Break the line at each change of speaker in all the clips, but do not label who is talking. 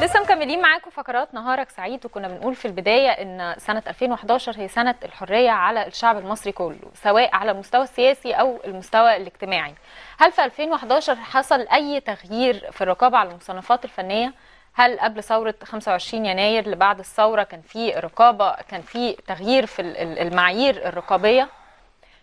لسه مكملين معاكم فقرات نهارك سعيد وكنا بنقول في البدايه ان سنه 2011 هي سنه الحريه على الشعب المصري كله سواء على المستوى السياسي او المستوى الاجتماعي هل في 2011 حصل اي تغيير في الرقابه على المصنفات الفنيه هل قبل ثوره 25 يناير لبعد الثوره كان في رقابه كان في تغيير في المعايير الرقابيه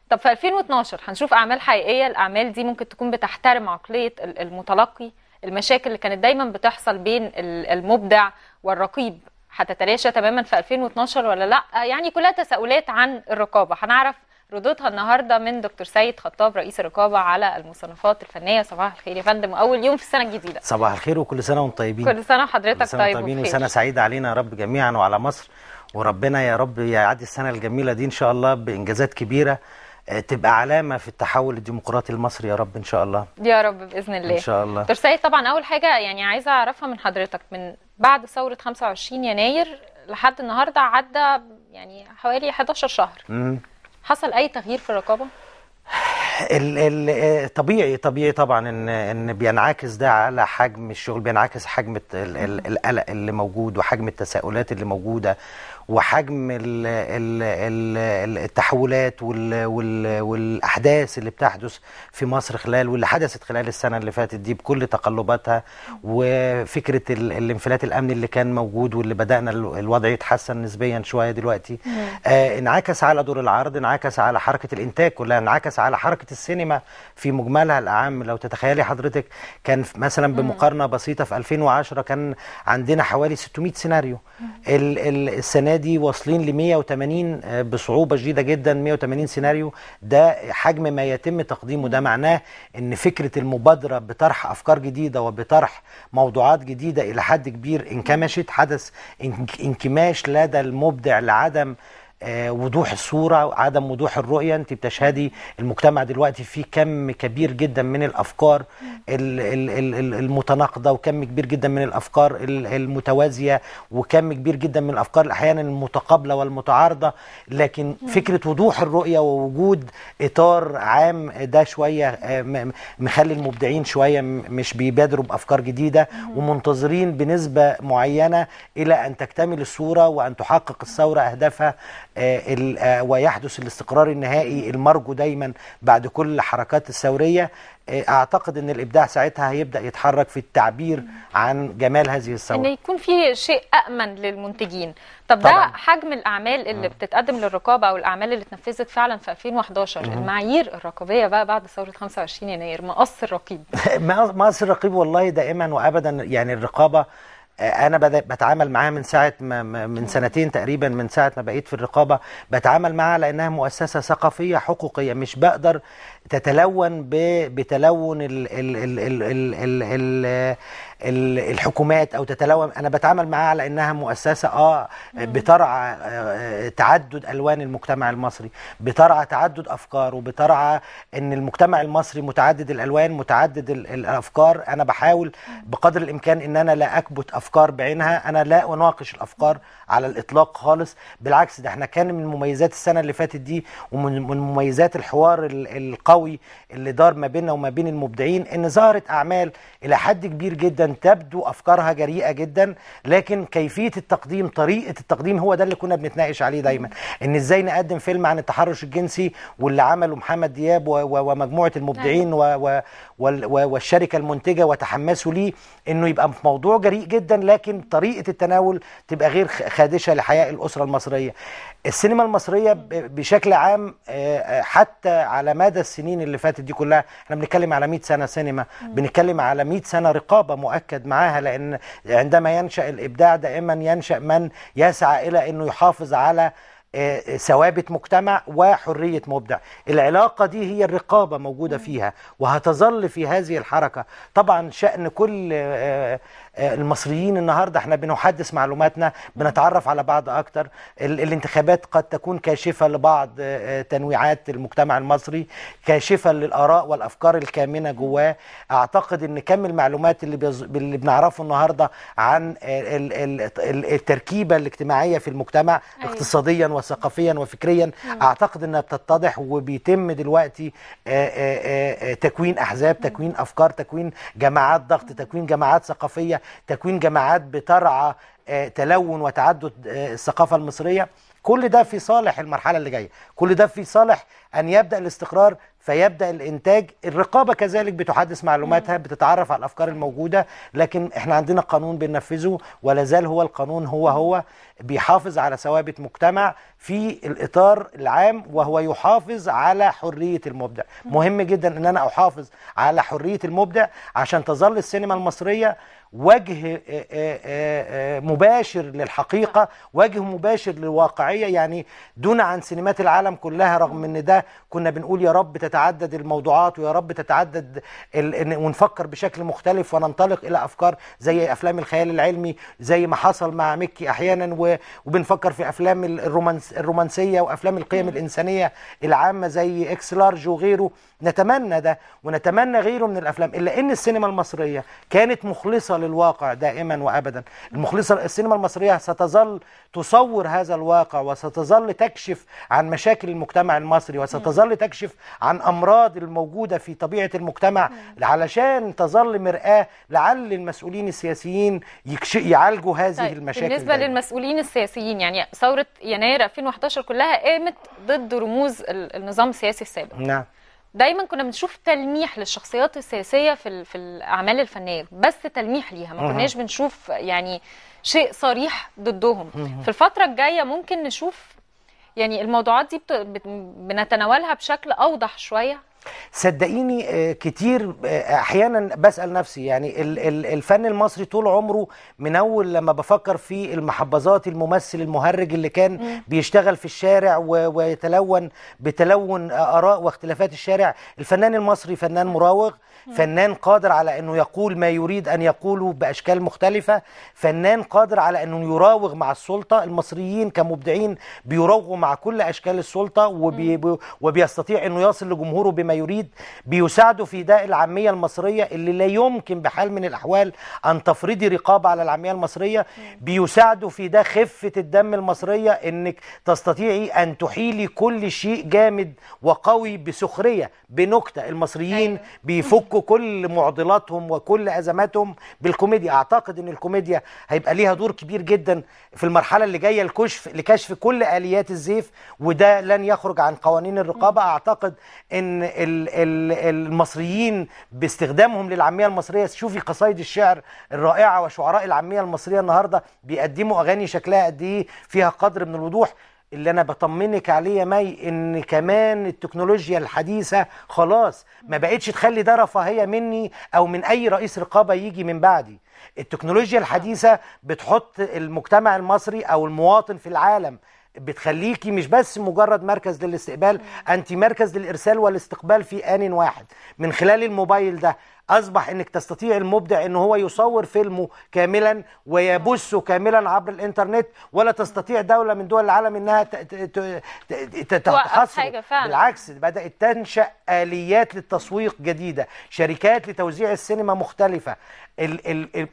طب في 2012 هنشوف اعمال حقيقيه الاعمال دي ممكن تكون بتحترم عقليه المتلقي المشاكل اللي كانت دايما بتحصل بين المبدع والرقيب هتتلاشى تماما في 2012 ولا لا يعني كلها تساؤلات عن الرقابه هنعرف ردودها النهارده من دكتور سيد خطاب رئيس الرقابه على المصنفات الفنيه صباح الخير يا فندم اول يوم في السنه الجديده
صباح الخير وكل سنه وانتم طيبين كل
سنه وحضرتك طيب طيبين وسنه
سعيده علينا يا رب جميعا وعلى مصر وربنا يا رب يعدي السنه الجميله دي ان شاء الله بانجازات كبيره آه، تبقى علامه في التحول الديمقراطي المصري يا رب ان شاء الله
يا رب باذن الله ان شاء الله دكتور سيد طبعا اول حاجه يعني عايزه اعرفها من حضرتك من بعد ثوره 25 يناير لحد النهارده عدى يعني حوالي 11 شهر امم حصل اي تغيير في الرقابه
ال ال آه، طبيعي طبيعي طبعا ان ان بينعكس ده على حجم الشغل بينعكس حجم القلق اللي موجود وحجم التساؤلات اللي موجوده وحجم ال ال التحولات وال وال والاحداث اللي بتحدث في مصر خلال واللي حدثت خلال السنه اللي فاتت دي بكل تقلباتها وفكره الانفلات الامني اللي كان موجود واللي بدانا الوضع يتحسن نسبيا شويه دلوقتي آه انعكس على دور العرض انعكس على حركه الانتاج كلها انعكس على حركه السينما في مجملها الاعم لو تتخيلي حضرتك كان مثلا بمقارنه بسيطه في 2010 كان عندنا حوالي 600 سيناريو السنه النادي واصلين ل 180 آه، بصعوبه شديده جدا 180 سيناريو ده حجم ما يتم تقديمه ده معناه ان فكره المبادره بطرح افكار جديده وبطرح موضوعات جديده الى حد كبير انكمشت حدث انكماش لدى المبدع لعدم آه، وضوح الصورة عدم وضوح الرؤية انت بتشهدي المجتمع دلوقتي فيه كم كبير جدا من الأفكار المتناقضة وكم كبير جدا من الأفكار المتوازية وكم كبير جدا من الأفكار أحيانا المتقابلة والمتعارضة لكن فكرة وضوح الرؤية ووجود إطار عام ده شوية آه، مخلي المبدعين شوية مش بيبادروا بأفكار جديدة ومنتظرين بنسبة معينة إلى أن تكتمل الصورة وأن تحقق الثورة أهدافها آه، آه، ويحدث الاستقرار النهائي المرجو دايما بعد كل الحركات الثورية آه، اعتقد ان الابداع ساعتها هيبدا يتحرك في التعبير عن جمال هذه الثوره ان
يكون في شيء امن للمنتجين طب طبعًا. ده حجم الاعمال اللي م. بتتقدم للرقابه او الاعمال اللي اتنفذت فعلا في 2011 م. المعايير الرقابيه بقى بعد ثوره 25 يناير مقص الرقيب
مقص الرقيب والله دائما وابدا يعني الرقابه انا بتعامل معاها من ساعه ما من سنتين تقريبا من ساعه ما بقيت في الرقابه بتعامل معاها لانها مؤسسه ثقافيه حقوقيه مش بقدر تتلون بتلون ال ال ال ال ال ال الحكومات او تتلوم انا بتعامل معاها على انها مؤسسه اه بترعى آه، آه، تعدد الوان المجتمع المصري بترعى تعدد افكاره بترعى ان المجتمع المصري متعدد الالوان متعدد الافكار انا بحاول بقدر الامكان ان انا لا اكبت افكار بعينها انا لا اناقش الافكار على الاطلاق خالص بالعكس ده احنا كان من مميزات السنه اللي فاتت دي ومن مميزات الحوار القوي اللي دار ما بيننا وما بين المبدعين ان ظهرت اعمال الى حد كبير جدا تبدو أفكارها جريئة جدا لكن كيفية التقديم طريقة التقديم هو ده اللي كنا بنتناقش عليه دايما إن إزاي نقدم فيلم عن التحرش الجنسي واللي عمله محمد دياب ومجموعة المبدعين نعم. و والشركة المنتجة وتحمسوا ليه إنه يبقى في موضوع جريء جدا لكن طريقة التناول تبقى غير خادشة لحياء الأسرة المصرية السينما المصريه بشكل عام آه، آه، حتى على مدى السنين اللي فاتت دي كلها احنا بنتكلم على 100 سنه سينما بنتكلم على 100 سنه رقابه مؤكد معاها لان عندما ينشا الابداع دائما ينشا من يسعى الى انه يحافظ على آه، ثوابت مجتمع وحرية مبدع العلاقة دي هي الرقابة موجودة فيها وهتظل في هذه الحركة طبعا شأن كل آه، المصريين النهارده احنا بنحدث معلوماتنا بنتعرف على بعض اكتر الانتخابات قد تكون كاشفه لبعض آه، آه، تنويعات المجتمع المصري كاشفه للاراء والافكار الكامنه جواه اعتقد ان كم المعلومات اللي بيز... اللي بنعرفه النهارده عن التركيبه الاجتماعيه في المجتمع أيوة. اقتصاديا وثقافيا وفكريا اعتقد انها بتتضح وبيتم دلوقتي تكوين احزاب تكوين افكار تكوين جماعات ضغط تكوين جماعات ثقافيه تكوين جماعات بترعى آه، تلون وتعدد آه، الثقافة المصرية كل ده في صالح المرحلة اللي جاية كل ده في صالح أن يبدأ الاستقرار فيبدا الانتاج الرقابه كذلك بتحدث معلوماتها بتتعرف على الافكار الموجوده لكن احنا عندنا قانون بننفذه ولا زال هو القانون هو هو بيحافظ على ثوابت مجتمع في الاطار العام وهو يحافظ على حريه المبدع مهم جدا ان انا احافظ على حريه المبدع عشان تظل السينما المصريه وجه مباشر للحقيقة وجه مباشر للواقعية يعني دون عن سينمات العالم كلها رغم ان ده كنا بنقول يا رب تتعلم تتعدد الموضوعات ويا رب تتعدد ال... ونفكر بشكل مختلف وننطلق الى افكار زي افلام الخيال العلمي زي ما حصل مع مكي احيانا و... وبنفكر في افلام الرومانس... الرومانسيه وافلام القيم الانسانيه العامه زي اكس لارج وغيره نتمنى ده ونتمنى غيره من الافلام الا ان السينما المصريه كانت مخلصه للواقع دائما وابدا المخلصه السينما المصريه ستظل تصور هذا الواقع وستظل تكشف عن مشاكل المجتمع المصري وستظل تكشف عن عن أمراض الموجودة في طبيعة المجتمع علشان تظل مرآة لعل المسؤولين السياسيين يعالجوا هذه طيب المشاكل بالنسبة دايما.
للمسؤولين السياسيين يعني ثورة يناير 2011 كلها قامت ضد رموز النظام السياسي السابق نعم دايما كنا بنشوف تلميح للشخصيات السياسيه في في الاعمال الفنيه بس تلميح ليها ما كناش بنشوف يعني شيء صريح ضدهم في الفتره الجايه ممكن نشوف يعني الموضوعات دي بنتناولها بشكل اوضح شويه
صدقيني آه، كتير آه، احيانا بسال نفسي يعني الفن المصري طول عمره من اول لما بفكر في المحبظات الممثل المهرج اللي كان بيشتغل في الشارع ويتلون بتلون آه، اراء واختلافات الشارع الفنان المصري فنان مراوغ فنان قادر على انه يقول ما يريد ان يقوله باشكال مختلفه فنان قادر على انه يراوغ مع السلطه المصريين كمبدعين بيراوغوا مع كل اشكال السلطه وبي وبيستطيع انه يصل لجمهوره بما يريد بيساعده في داء العامية المصرية اللي لا يمكن بحال من الأحوال أن تفرضي رقابة على العامية المصرية بيساعده في ده خفة الدم المصرية أنك تستطيعي أن تحيلي كل شيء جامد وقوي بسخرية بنكتة المصريين أيوة. بيفكوا كل معضلاتهم وكل أزماتهم بالكوميديا أعتقد أن الكوميديا هيبقى ليها دور كبير جدا في المرحلة اللي جاية الكشف لكشف كل آليات الزيف وده لن يخرج عن قوانين الرقابة أعتقد أن المصريين باستخدامهم للعاميه المصريه شوفي قصايد الشعر الرائعه وشعراء العاميه المصريه النهارده بيقدموا اغاني شكلها قد ايه فيها قدر من الوضوح اللي انا بطمنك عليه يا مي ان كمان التكنولوجيا الحديثه خلاص ما بقتش تخلي ده رفاهيه مني او من اي رئيس رقابه يجي من بعدي التكنولوجيا الحديثه بتحط المجتمع المصري او المواطن في العالم بتخليكي مش بس مجرد مركز للاستقبال انت مركز للارسال والاستقبال في ان واحد من خلال الموبايل ده اصبح انك تستطيع المبدع ان هو يصور فيلمه كاملا ويبثه كاملا عبر الانترنت ولا تستطيع دوله من دول العالم انها تتحصل بالعكس بدات تنشا اليات للتسويق جديده شركات لتوزيع السينما مختلفه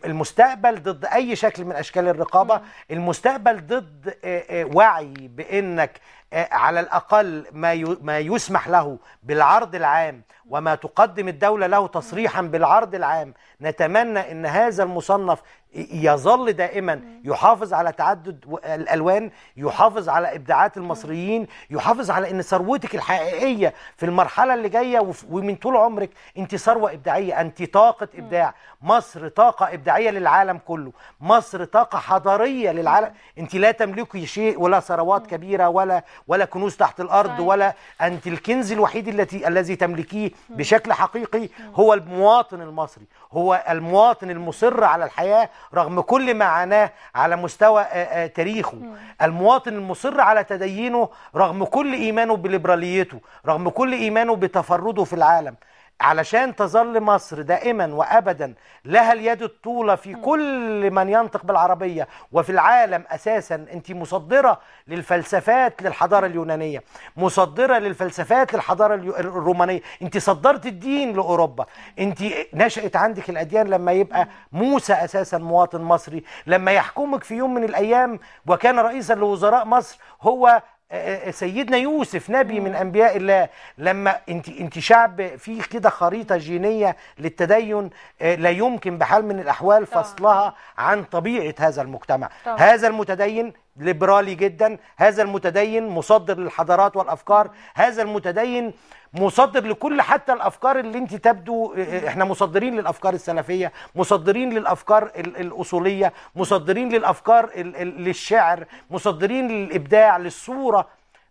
المستقبل ضد اي شكل من اشكال الرقابه المستقبل ضد آه، آه، وعي بانك آه، على الأقل ما ما يسمح له بالعرض العام وما تقدم الدولة له تصريحا بالعرض العام نتمنى أن هذا المصنف يظل دائما يحافظ على تعدد الالوان يحافظ على ابداعات المصريين يحافظ على ان ثروتك الحقيقيه في المرحله اللي جايه ومن طول عمرك انت ثروه ابداعيه انت طاقه ابداع مصر طاقه ابداعيه للعالم كله مصر طاقه حضاريه للعالم انت لا تملكي شيء ولا ثروات كبيره ولا ولا كنوز تحت الارض ولا انت الكنز الوحيد التي الذي تملكيه بشكل حقيقي هو المواطن المصري هو المواطن المصر على الحياه رغم كل ما عاناه على مستوى تاريخه المواطن المصر على تدينه رغم كل إيمانه بليبراليته رغم كل إيمانه بتفرده في العالم علشان تظل مصر دائما وابدا لها اليد الطولة في كل من ينطق بالعربية وفي العالم اساسا انت مصدرة للفلسفات للحضارة اليونانية مصدرة للفلسفات للحضارة الرومانية انت صدرت الدين لاوروبا انت نشأت عندك الاديان لما يبقى موسى اساسا مواطن مصري لما يحكمك في يوم من الايام وكان رئيسا لوزراء مصر هو آه، آه، سيدنا يوسف نبي من انبياء الله لما انت انت شعب فيه كده خريطه جينيه للتدين آه، لا يمكن بحال من الاحوال فصلها عن طبيعه هذا المجتمع طبعا. هذا المتدين ليبرالي جدا هذا المتدين مصدر للحضارات والأفكار هذا المتدين مصدر لكل حتى الأفكار اللي انت تبدو احنا مصدرين للأفكار السلفية مصدرين للأفكار الأصولية مصدرين للأفكار للشعر مصدرين للإبداع للصورة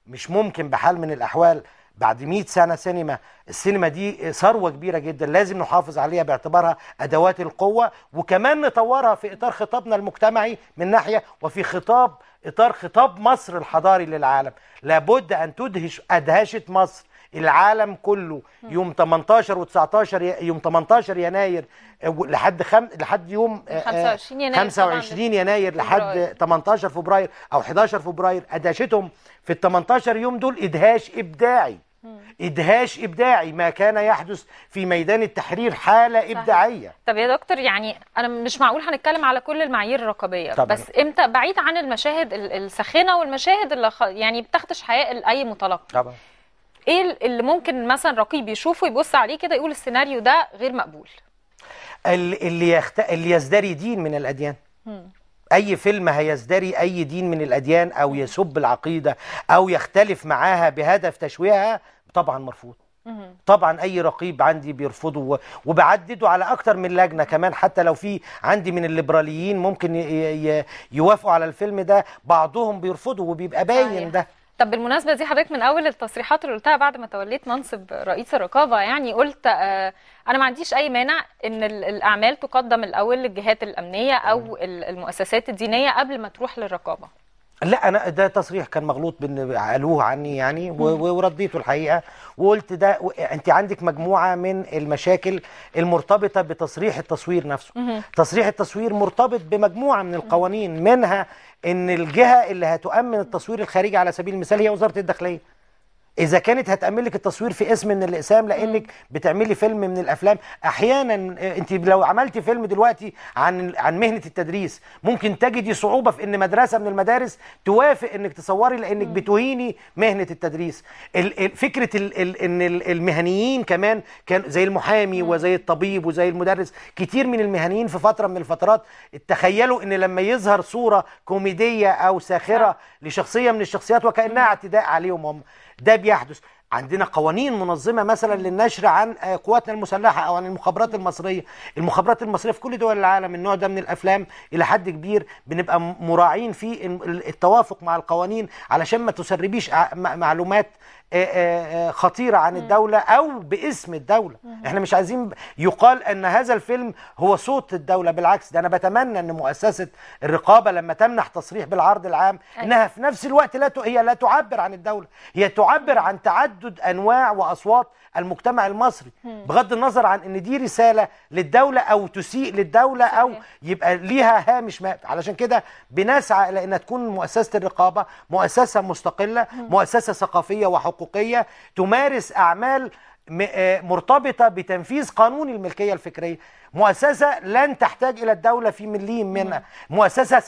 مش ممكن بحال من الأحوال بعد 100 سنة سينما السينما دي ثروة كبيرة جدا لازم نحافظ عليها باعتبارها أدوات القوة وكمان نطورها في إطار خطابنا المجتمعي من ناحية وفي خطاب إطار خطاب مصر الحضاري للعالم لابد أن تدهش أدهشت مصر العالم كله يوم 18 و19 يوم 18 يناير آه، لحد خم... لحد يوم 25 آه، آه، يناير 25 يناير لحد 18 فبراير او 11 فبراير ادهشتهم في ال 18 يوم دول ادهاش ابداعي ادهاش ابداعي ما كان يحدث في ميدان التحرير حاله ابداعيه
طب يا دكتور يعني انا مش معقول هنتكلم على كل المعايير الرقابيه طبعًا. بس امتى بعيد عن المشاهد الساخنه والمشاهد اللي يعني بتخدش حياء لاي متلقي طبعا ايه اللي ممكن مثلا رقيب يشوفه يبص عليه كده يقول السيناريو ده غير مقبول
اللي يخت... اللي يزدري دين من الاديان م. اي فيلم هيزدري اي دين من الاديان او يسب العقيده او يختلف معاها بهدف تشويهها طبعا مرفوض طبعا اي رقيب عندي بيرفضه وبعدده على اكتر من لجنه كمان حتى لو في عندي من الليبراليين ممكن يوافقوا على الفيلم ده بعضهم بيرفضه وبيبقى باين ده
طب بالمناسبة دي حضرتك من أول التصريحات اللي قلتها بعد ما توليت منصب رئيس الرقابة يعني قلت آه، أنا ما عنديش أي مانع إن الأعمال تقدم الأول للجهات الأمنية أو المؤسسات الدينية قبل ما تروح للرقابة
لا انا ده تصريح كان مغلوط بان قالوه عني يعني ورديته الحقيقه وقلت ده انت عندك مجموعه من المشاكل المرتبطه بتصريح التصوير نفسه تصريح التصوير مرتبط بمجموعه من القوانين منها ان الجهه اللي هتؤمن التصوير الخارجي على سبيل المثال هي وزاره الداخليه اذا كانت هتعمل لك التصوير في اسم من الاقسام لانك بتعملي فيلم من الافلام احيانا آه، انت لو عملتي فيلم دلوقتي عن عن مهنه التدريس ممكن تجدي صعوبه في ان مدرسه من المدارس توافق انك تصوري لانك بتهيني مهنه التدريس فكره ان المهنيين كمان كان زي المحامي وزي الطبيب وزي المدرس كتير من المهنيين في فتره من الفترات تخيلوا ان لما يظهر صوره كوميديه او ساخره لشخصيه من الشخصيات وكانها اعتداء عليهم هم ده بيحدث عندنا قوانين منظمة مثلا للنشر عن آه، قواتنا المسلحة أو عن المخابرات المصرية المخابرات المصرية في كل دول العالم النوع ده من الأفلام إلى حد كبير بنبقى مراعين في التوافق مع القوانين علشان ما تسربيش معلومات آه، آه، آه، خطيره عن الدوله او باسم الدوله احنا مش عايزين يقال ان هذا الفيلم هو صوت الدوله بالعكس ده انا بتمنى ان مؤسسه الرقابه لما تمنح تصريح بالعرض العام أيوة. انها في نفس الوقت لا هي لا تعبر عن الدوله هي تعبر عن تعدد انواع واصوات المجتمع المصري بغض النظر عن ان دي رساله للدوله او تسيء للدوله او يبقى ليها هامش ما علشان كده بنسعى الى تكون مؤسسه الرقابه مؤسسه مستقله مؤسسه ثقافيه وحقوقيه حقوقية تمارس أعمال آه، مرتبطة بتنفيذ قانون الملكية الفكرية مؤسسة لن تحتاج إلى الدولة في مليم منها مؤسسة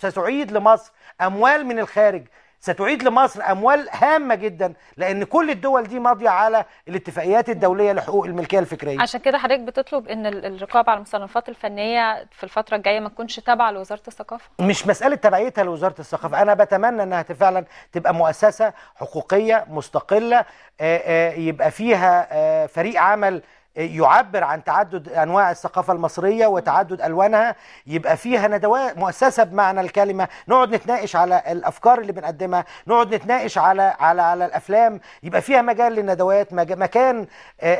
ستعيد لمصر أموال من الخارج ستعيد لمصر أموال هامة جدا لأن كل الدول دي ماضية على الاتفاقيات الدولية لحقوق الملكية الفكرية عشان
كده حضرتك بتطلب أن الرقابة على المصنفات الفنية في الفترة الجاية ما تكونش تابعة لوزارة الثقافة
مش مسألة تبعيتها لوزارة الثقافة أنا بتمنى أنها فعلا تبقى مؤسسة حقوقية مستقلة آه، آه، يبقى فيها آه، فريق عمل يعبر عن تعدد انواع الثقافه المصريه وتعدد الوانها يبقى فيها ندوات مؤسسه بمعنى الكلمه نقعد نتناقش على الافكار اللي بنقدمها نقعد نتناقش على على على الافلام يبقى فيها مجال للندوات مكان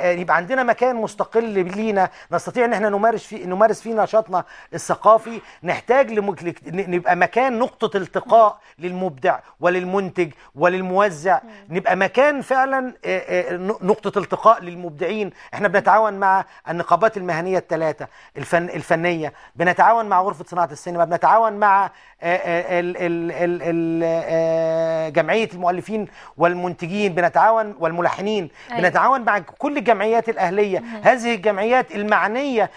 يبقى عندنا مكان مستقل لينا نستطيع ان احنا نمارس فيه نمارس فيه نشاطنا الثقافي نحتاج لمك... نبقى مكان نقطه التقاء للمبدع وللمنتج وللموزع نبقى مكان فعلا نقطه التقاء للمبدعين احنا بنت بنتعاون مع النقابات المهنيه الثلاثه الفن الفنيه بنتعاون مع غرفه صناعه السينما بنتعاون مع آه، آه، آه، جمعيه المؤلفين والمنتجين بنتعاون والملحنين أيوة. بنتعاون مع كل الجمعيات الاهليه هذه الجمعيات المعنيه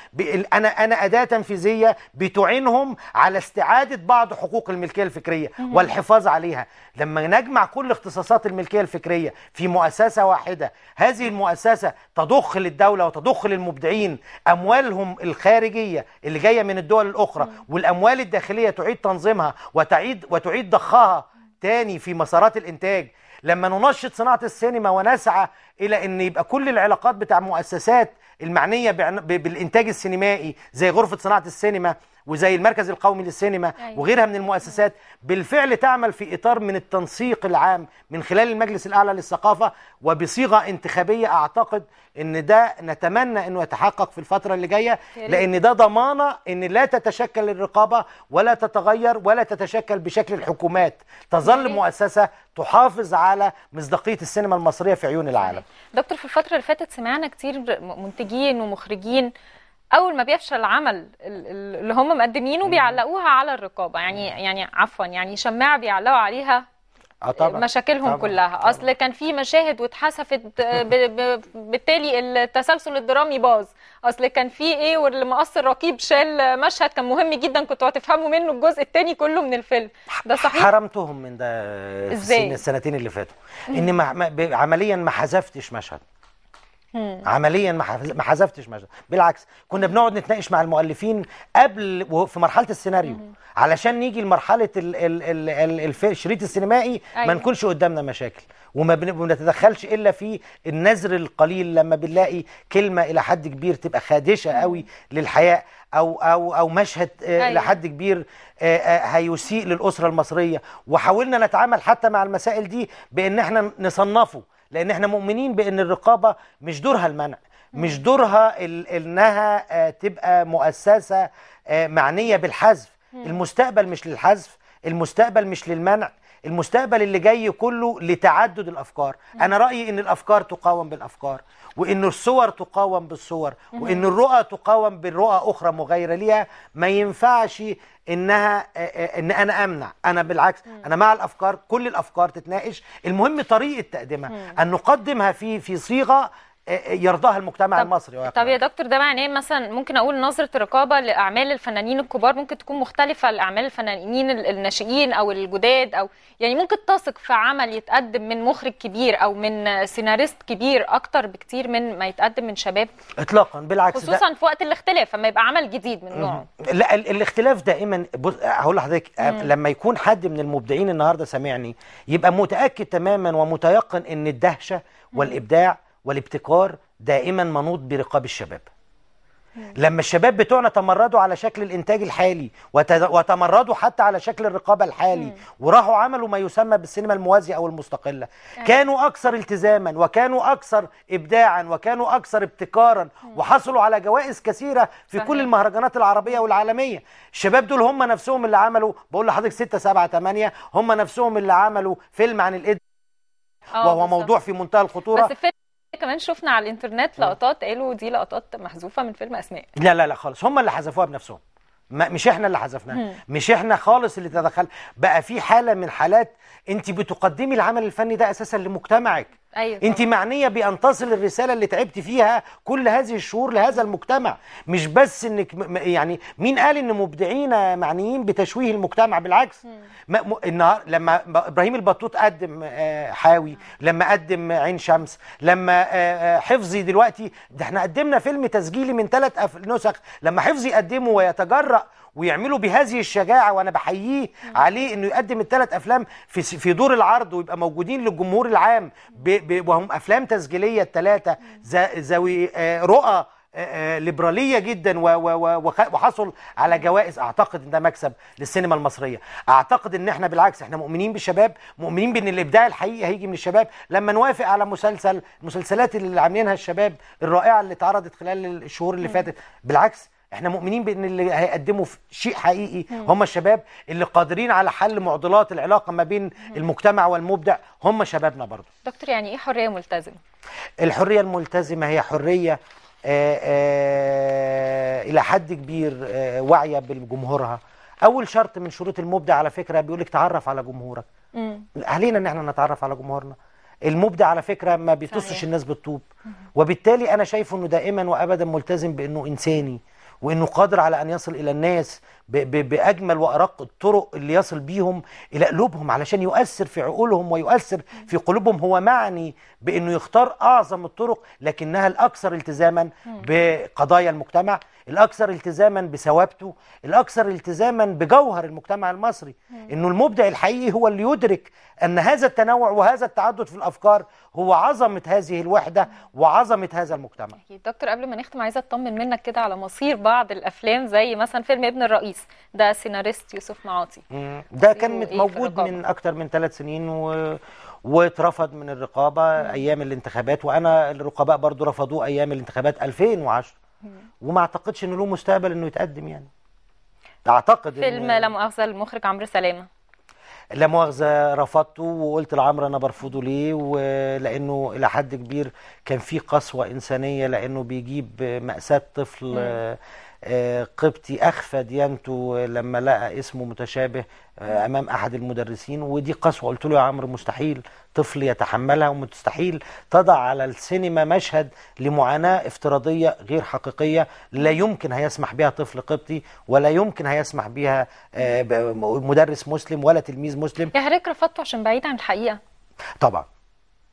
انا انا اداه تنفيذيه بتعينهم على استعاده بعض حقوق الملكيه الفكريه والحفاظ عليها لما نجمع كل اختصاصات الملكيه الفكريه في مؤسسه واحده هذه المؤسسه تضخ للدوله الدولة وتضخ للمبدعين أموالهم الخارجية اللي جاية من الدول الأخرى والأموال الداخلية تعيد تنظيمها وتعيد وتعيد ضخها تاني في مسارات الإنتاج لما ننشط صناعة السينما ونسعى الى ان يبقى كل العلاقات بتاع مؤسسات المعنيه بالانتاج السينمائي زي غرفه صناعه السينما وزي المركز القومي للسينما أيوة. وغيرها من المؤسسات بالفعل تعمل في اطار من التنسيق العام من خلال المجلس الاعلى للثقافه وبصيغه انتخابيه اعتقد ان ده نتمنى انه يتحقق في الفتره اللي جايه لان ده ضمانه ان لا تتشكل الرقابه ولا تتغير ولا تتشكل بشكل الحكومات تظل مؤسسه تحافظ على مصداقيه السينما المصريه في عيون العالم
دكتور في الفتره اللي فاتت سمعنا كتير منتجين ومخرجين اول ما بيفشل العمل اللي هم مقدمينه بيعلقوها على الرقابه يعني يعني عفوا يعني شماعه بيعلقوا عليها
آه، طبعًا. مشاكلهم طبعًا. كلها
طبعًا. اصل كان في مشاهد واتحسفت بالتالي التسلسل الدرامي باظ اصل كان في ايه واللي مقص الرقيب شال مشهد كان مهم جدا كنتوا هتفهموا منه الجزء الثاني كله من الفيلم ده صحيح
حرمتهم من ده ازاي السنتين اللي فاتوا ان ما عمليا ما حذفتش مشهد عمليا ما حذفتش مشهد بالعكس كنا بنقعد نتناقش مع المؤلفين قبل في مرحله السيناريو علشان نيجي لمرحله الشريط السينمائي أيوة. ما نكونش قدامنا مشاكل وما بنتدخلش الا في النذر القليل لما بنلاقي كلمه الى حد كبير تبقى خادشه قوي للحياه او او او مشهد آه، أيوة. لحد كبير آه، آه، هيسيء للاسره المصريه وحاولنا نتعامل حتى مع المسائل دي بان احنا نصنفه لان احنا مؤمنين بان الرقابه مش دورها المنع مش دورها انها آه، تبقى مؤسسه آه، معنيه بالحذف المستقبل مش للحذف المستقبل مش للمنع المستقبل اللي جاي كله لتعدد الافكار انا رايي ان الافكار تقاوم بالافكار وإن الصور تقاوم بالصور وإن الرؤى تقاوم بالرؤى أخرى مغايرة ليها ما ينفعش إنها إن أنا أمنع أنا بالعكس أنا مع الأفكار كل الأفكار تتناقش المهم طريقة تقديمها أن نقدمها في في صيغة يرضاها المجتمع طب المصري ويقع. طب
يا دكتور ده معناه مثلا ممكن اقول نظره الرقابه لاعمال الفنانين الكبار ممكن تكون مختلفه لاعمال الفنانين الناشئين او الجداد او يعني ممكن تثق في عمل يتقدم من مخرج كبير او من سيناريست كبير اكتر بكتير من ما يتقدم من شباب
اطلاقا بالعكس خصوصا ده.
في وقت الاختلاف لما يبقى عمل جديد من نوعه
لا الاختلاف دائما بص هقول لحضرتك آه، لما يكون حد من المبدعين النهارده سامعني يبقى متاكد تماما ومتيقن ان الدهشه والابداع مم. والابتكار دائما منوط برقاب الشباب لما الشباب بتوعنا تمردوا على شكل الانتاج الحالي وتمردوا حتى على شكل الرقابه الحالي وراحوا عملوا ما يسمى بالسينما الموازيه او المستقله أه. كانوا اكثر التزاما وكانوا اكثر ابداعا وكانوا اكثر ابتكارا وحصلوا على جوائز كثيره في صحيح. كل المهرجانات العربيه والعالميه الشباب دول هم نفسهم اللي عملوا بقول لحضرتك 6 7 8 هم نفسهم اللي عملوا فيلم عن الايدز
آه، وهو بالزبط. موضوع
في منتهى الخطوره بس
كمان شفنا على الانترنت لقطات قالوا دي لقطات محذوفه من فيلم اسماء
لا لا لا خالص هم اللي حذفوها بنفسهم ما مش احنا اللي حذفناها مش احنا خالص اللي تدخل بقى في حاله من حالات انت بتقدمي العمل الفني ده اساسا لمجتمعك أيوة. انت معنيه بان تصل الرساله اللي تعبت فيها كل هذه الشهور لهذا المجتمع مش بس انك يعني مين قال ان مبدعين معنيين بتشويه المجتمع بالعكس م... النهار لما ابراهيم البطوط قدم آه، حاوي لما قدم عين شمس لما آه، آه، حفظي دلوقتي ده احنا قدمنا فيلم تسجيلي من ثلاث نسخ لما حفظي يقدمه ويتجرأ ويعملوا بهذه الشجاعه وانا بحييه عليه انه يقدم الثلاث افلام في في دور العرض ويبقى موجودين للجمهور العام وهم افلام تسجيليه الثلاثه ذوي آه، رؤى آه، آه، ليبراليه جدا وحصل على جوائز اعتقد ان ده مكسب للسينما المصريه اعتقد ان احنا بالعكس احنا مؤمنين بالشباب مؤمنين بان الابداع الحقيقي هيجي من الشباب لما نوافق على مسلسل المسلسلات اللي عاملينها الشباب الرائعه اللي اتعرضت خلال الشهور اللي فاتت بالعكس احنا مؤمنين بان اللي هيقدموا شيء حقيقي هم الشباب اللي قادرين على حل معضلات العلاقه ما بين المجتمع والمبدع هم شبابنا برضه
دكتور يعني ايه حريه ملتزمه
الحريه الملتزمه هي حريه آه، آه، الى حد كبير آه، واعيه بجمهورها اول شرط من شروط المبدع على فكره بيقول لك تعرف على جمهورك علينا ان احنا نتعرف على جمهورنا المبدع على فكره ما بيتصش الناس بالطوب وبالتالي انا شايفه انه دائما وابدا ملتزم بانه انساني وانه قادر على ان يصل الى الناس باجمل وارق الطرق اللي يصل بيهم الى قلوبهم علشان يؤثر في عقولهم ويؤثر في قلوبهم هو معني بانه يختار اعظم الطرق لكنها الاكثر التزاما بقضايا المجتمع الاكثر التزاما بثوابته الاكثر التزاما بجوهر المجتمع المصري انه المبدع الحقيقي هو اللي يدرك أن هذا التنوع وهذا التعدد في الأفكار هو عظمة هذه الوحدة وعظمة هذا المجتمع
أكيد دكتور قبل ما نختم عايزة أطمن منك كده على مصير بعض الأفلام زي مثلا فيلم ابن الرئيس ده سيناريست يوسف معاطي
ده كان إيه موجود من أكتر من ثلاث سنين و... واترفض من الرقابة مم. أيام الانتخابات وأنا الرقباء برضو رفضوه أيام الانتخابات 2010 مم. وما أعتقدش أنه له مستقبل أنه يتقدم يعني أعتقد فيلم إن...
لم أغزل المخرج عمرو سلامة
لا مؤاخذه رفضته وقلت لعمرو انا برفضه ليه ولانه الى حد كبير كان في قسوه انسانيه لانه بيجيب ماساه طفل آه، قبطي أخفى ديانته لما لقى اسمه متشابه آه، أمام أحد المدرسين ودي قسوة قلت له يا عمرو مستحيل طفل يتحملها ومستحيل تضع على السينما مشهد لمعاناة افتراضية غير حقيقية لا يمكن هيسمح بها طفل قبطي ولا يمكن هيسمح بها آه، مدرس مسلم ولا تلميذ مسلم
يا حضرتك رفضته عشان بعيد عن الحقيقة
طبعا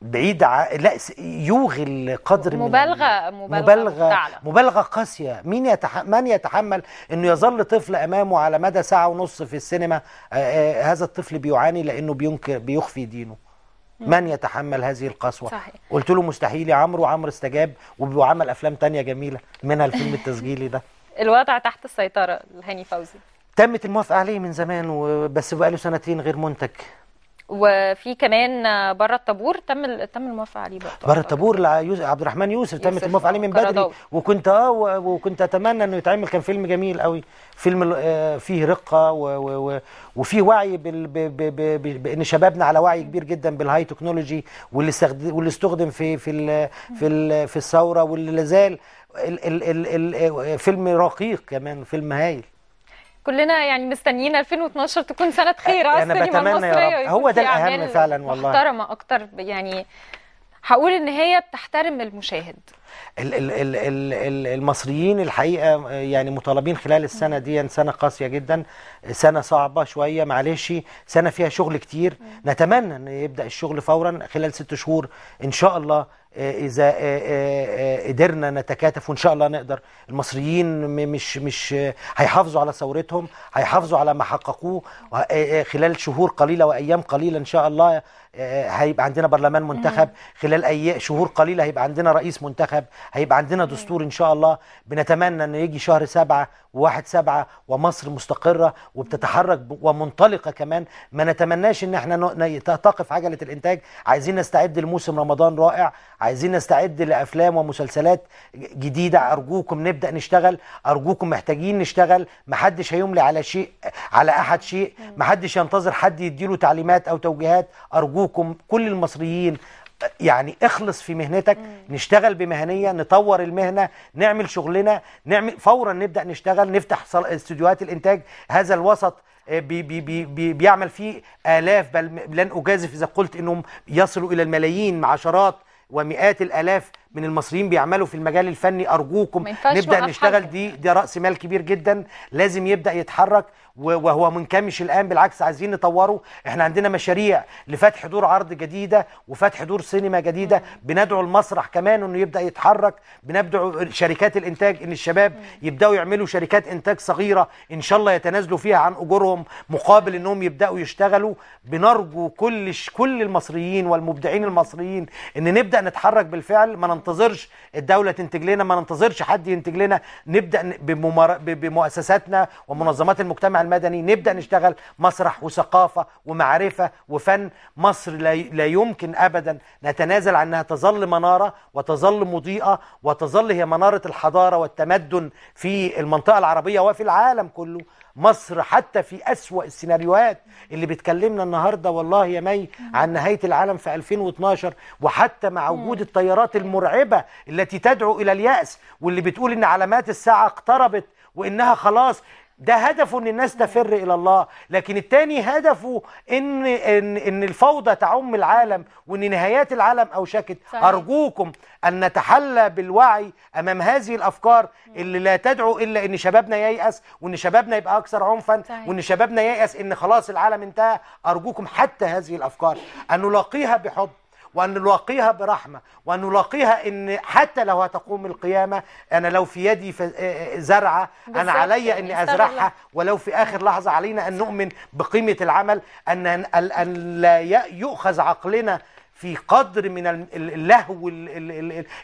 بعيد ع... لا يوغل قدر مبالغة من مبالغة مبالغة تعلم. مبالغة قاسية مين يتح... من يتحمل انه يظل طفل امامه على مدى ساعة ونص في السينما آآ آآ هذا الطفل بيعاني لانه بينكر بيخفي دينه من يتحمل هذه القسوة صحيح. قلت له مستحيل يا عمرو عمرو استجاب وبيعمل افلام تانية جميلة منها الفيلم التسجيلي ده
الوضع تحت السيطرة لهاني فوزي
تمت الموافقة عليه من زمان وبس بس بقاله سنتين غير منتج
وفي كمان بره الطابور تم تم الموافقه عليه بقى
بره الطابور عبد الرحمن يوسف تم الموافقه عليه من بدري وكنت اه وكنت اتمنى انه يتعمل كان فيلم جميل قوي فيلم آه، فيه رقه وفيه وعي بان شبابنا على وعي كبير جدا بالهاي تكنولوجي واللي واللي استخدم في في ال في ال في الثوره واللي لازال آه، فيلم رقيق كمان فيلم هايل
كلنا يعني مستنيين 2012 تكون سنه خير على السينما المصريه هو ده الاهم يعني فعلا والله محترمه اكتر يعني هقول ان هي بتحترم المشاهد
المصريين الحقيقه يعني مطالبين خلال السنه دي سنه قاسيه جدا سنه صعبه شويه معلش سنه فيها شغل كتير نتمنى ان يبدا الشغل فورا خلال ست شهور ان شاء الله آه، اذا آه، آه، قدرنا نتكاتف وان شاء الله نقدر المصريين مش مش هيحافظوا على ثورتهم هيحافظوا على ما حققوه خلال شهور قليله وايام قليله ان شاء الله هيبقى عندنا برلمان منتخب خلال اي شهور قليله هيبقى عندنا رئيس منتخب هيبقى عندنا دستور ان شاء الله بنتمنى انه يجي شهر سبعة وواحد سبعة ومصر مستقرة وبتتحرك ومنطلقة كمان ما نتمناش ان احنا تقف عجلة الانتاج عايزين نستعد لموسم رمضان رائع عايزين نستعد لافلام ومسلسلات جديدة ارجوكم نبدأ نشتغل ارجوكم محتاجين نشتغل محدش هيملي على شيء على احد شيء محدش ينتظر حد يديله تعليمات او توجيهات ارجوكم كل المصريين يعني اخلص في مهنتك مم. نشتغل بمهنية نطور المهنة نعمل شغلنا نعمل فورا نبدأ نشتغل نفتح استوديوهات الإنتاج هذا الوسط آه، بي بي بي بيعمل فيه آلاف بل لن أجازف إذا قلت أنهم يصلوا إلى الملايين عشرات ومئات الآلاف من المصريين بيعملوا في المجال الفني أرجوكم نبدأ نشتغل حاجة. دي, ده رأس مال كبير جدا لازم يبدأ يتحرك وهو منكمش الان بالعكس عايزين نطوره احنا عندنا مشاريع لفتح دور عرض جديده وفتح دور سينما جديده بندعو المسرح كمان انه يبدا يتحرك بندعو شركات الانتاج ان الشباب يبداوا يعملوا شركات انتاج صغيره ان شاء الله يتنازلوا فيها عن اجورهم مقابل انهم يبداوا يشتغلوا بنرجو كل كل المصريين والمبدعين المصريين ان نبدا نتحرك بالفعل ما ننتظرش الدوله تنتج لنا ما ننتظرش حد ينتج لنا نبدا بمؤسساتنا ومنظمات المجتمع المدني نبدأ نشتغل مسرح وثقافة ومعرفة وفن مصر لا يمكن أبدا نتنازل عنها تظل منارة وتظل مضيئة وتظل هي منارة الحضارة والتمدن في المنطقة العربية وفي العالم كله مصر حتى في أسوأ السيناريوهات اللي بتكلمنا النهاردة والله يا مي عن نهاية العالم في 2012 وحتى مع وجود التيارات المرعبة التي تدعو إلى اليأس واللي بتقول إن علامات الساعة اقتربت وإنها خلاص ده هدفه ان الناس تفر الى الله لكن التاني هدفه ان ان, إن الفوضى تعم العالم وان نهايات العالم اوشكت ارجوكم ان نتحلى بالوعي امام هذه الافكار اللي لا تدعو الا ان شبابنا ييأس وان شبابنا يبقى اكثر عنفا وان شبابنا ييأس ان خلاص العالم انتهى ارجوكم حتى هذه الافكار ان نلاقيها بحب وأن نلاقيها برحمة وأن نلاقيها إن حتى لو هتقوم القيامة أنا لو في يدي زرعة أنا علي إني أزرعها ولو في آخر لحظة علينا أن نؤمن بقيمة العمل أن, أن لا يؤخذ عقلنا في قدر من اللهو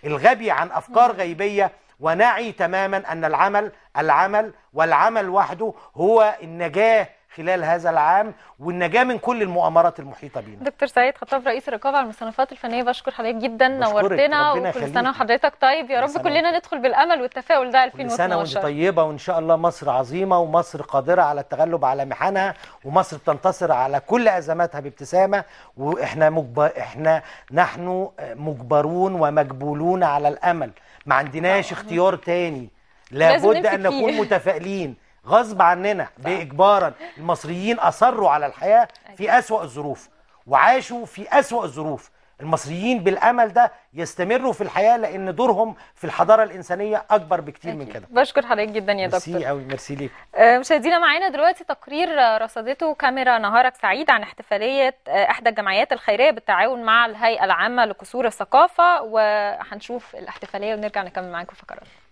الغبي عن أفكار غيبية ونعي تماما أن العمل العمل والعمل وحده هو النجاة خلال هذا العام والنجاة من كل المؤامرات المحيطة بينا
دكتور سعيد خطاب رئيس الرقابة على المصنفات الفنية بشكر حضرتك جدا نورتنا وكل سنة وحضرتك طيب يا رب سنة. كلنا ندخل بالأمل والتفاؤل ده 2012 كل سنة وانت
طيبة وإن شاء الله مصر عظيمة ومصر قادرة على التغلب على محنها ومصر بتنتصر على كل أزماتها بابتسامة وإحنا مجبر إحنا نحن مجبرون ومجبولون على الأمل ما عندناش اختيار تاني لابد أن نكون متفائلين غصب عننا باجبارا المصريين اصروا على الحياه في أيوة. اسوا الظروف وعاشوا في اسوا الظروف المصريين بالامل ده يستمروا في الحياه لان دورهم في الحضاره الانسانيه اكبر بكتير أكيد. من كده
بشكر حضرتك جدا يا دكتور ميرسي
قوي ميرسي ليك
آه، مشاهدينا معانا دلوقتي تقرير رصدته كاميرا نهارك سعيد عن احتفاليه آه، احدى الجمعيات الخيريه بالتعاون مع الهيئه العامه لقصور الثقافه وهنشوف الاحتفاليه ونرجع نكمل معاكم فقرات